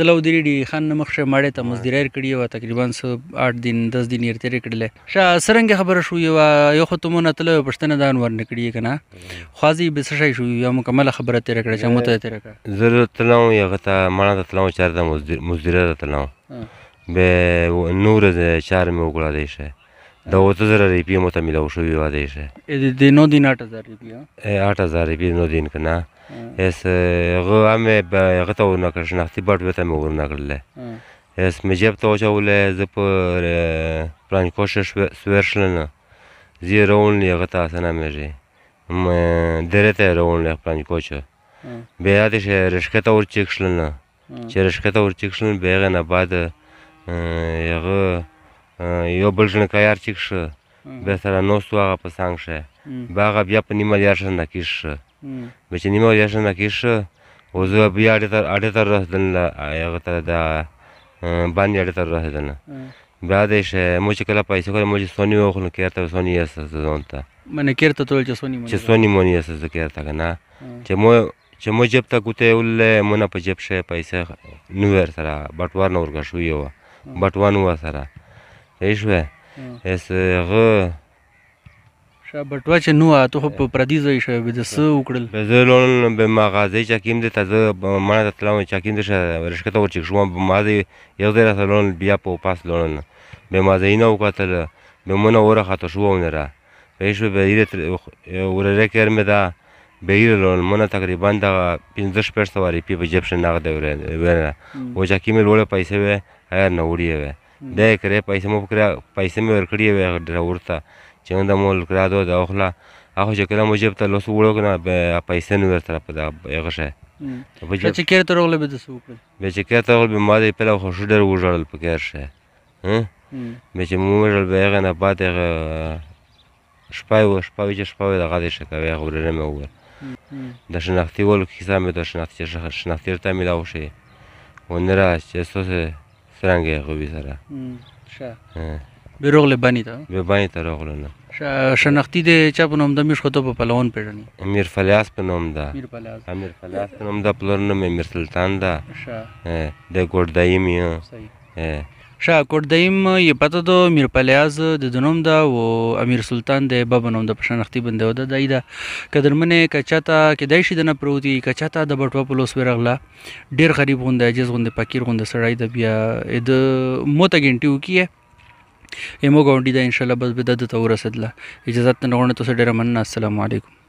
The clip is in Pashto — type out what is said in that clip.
تلو دی ډی خان مخشه ماړه ته مزدیریر کړی و تقریبا 8 دین 10 دین یې تیر کړل ش سرنګ خبره شو یو یو ختمونه تلو پښتنه دان ور نکړی کنه خوازی بس شي شو یو مکمل خبره تیر کړه چې مت تیر کړه ضرورت تلو یو غته مړه تلو چار د مزدیر مزدیریر تلو به نور چار مې وګړه دی شه د 8000 روپیه مو ته ملو شوې و دې شه د نو دین 8000 روپیه 8000 روپیه نو دین کنه اس غو ام به غته و نه کړ شناختی بټ وته مو ور نه کړل اس مې جيب ته واچولې ز پر پران کوشش سورشلنه زی رول نه غته اسنه مې جي م درته رول نه پران کوشه بیا دې رشکته ور چیک شلنه چې رشکته ور چیک شلنه بیغه نه بعد یغه یو بل ژڼکی هر چیک شه بیا سره ناست و هغه په څنګ شه بیا هغه بیا په نیمه دیارشه نکیش شه بیا چې نیمه دیارشه نکیش شه او زه بیا اډې ته رسېدلم هغه ته د باندې اډې ته رسېدلم بیا دې شه مو چې کله پیسې کړې مو چې سونی واخلو کېرته سونی یې سه ځان ته منه کېرته ټول چې سونی مونږ چې سونی مونږ یې سه کېرته کنه چې مو چې مو جیب ته ګوتې ولې مونږ په جیب شه پیسې نو ور سره بټوار نور غشو یو بټوان و سره ایشوه اس غ بټوا چې نو ته خو په پردي ځای شوی به څه وکړل زه لون به مغازې چکیم دې ته زه مړه ته تلم چکیم دې شه رشکته ورچې شوم به مازې یو ځای راته لون بیا په پاس لون به مازې نه وکتل به مونږ وره خاطر شو نه را به شو به یې ورره کړم دا به یې لون مونږ تقریبا دا 15 پرسه واری په جیب شه نغده وره و چکیم لوړ پیسې و هر نه وړي و دا یې کړی پیسې مو پکې پیسې مې ورکړې وې ډرایور ته چې نن دا مو کرا دو دا اخلا هغه چې کله مو جیب ته لوس وړو کنه پیسې نه ورته په دا هغه شی چې کېر ته راغله به د څه وکړل به چې کېر ته راغله به ما دې پله خو شو ډېر وژړل په کېر شی مې چې مو وژړل به هغه نه بعد هغه شپه و شپه چې شپه وي دغه دې شکوي هغه ورنه مې وویل د شناختي ولو کیسه مې د شناختي شناختي ته مې لاوشې ونرا چې څه سرنگ خوبی سره به رغل بنی تا به بنی تا رغل نه شناختی د چا په نوم د میر خطو په پلوان پیژنې امیر فلیاس په نوم ده امیر فلیاس امیر فلیاس په نوم ده پلور نوم امیر سلطان ده د ګوردایم یې შაკურდაიმ ეპატოდო მირპალიაზ დედნომდა ო ამირ სულტან დე ბაბანომდა ფშანახტი ბნდეოდა დაიდა კადერმნე კაჩატა კედაიში დნა პროუდი კაჩატა د بټوا پولیس ورغلا ډیر غریب غونده جز غونده فقیر غونده سړی د بیا د موته ګنټیو کیه ایمو ګونډی دا ان شاء الله بس به د تور رسیدله اجازه تنه غونډه تاسو ډیر مننه السلام علیکم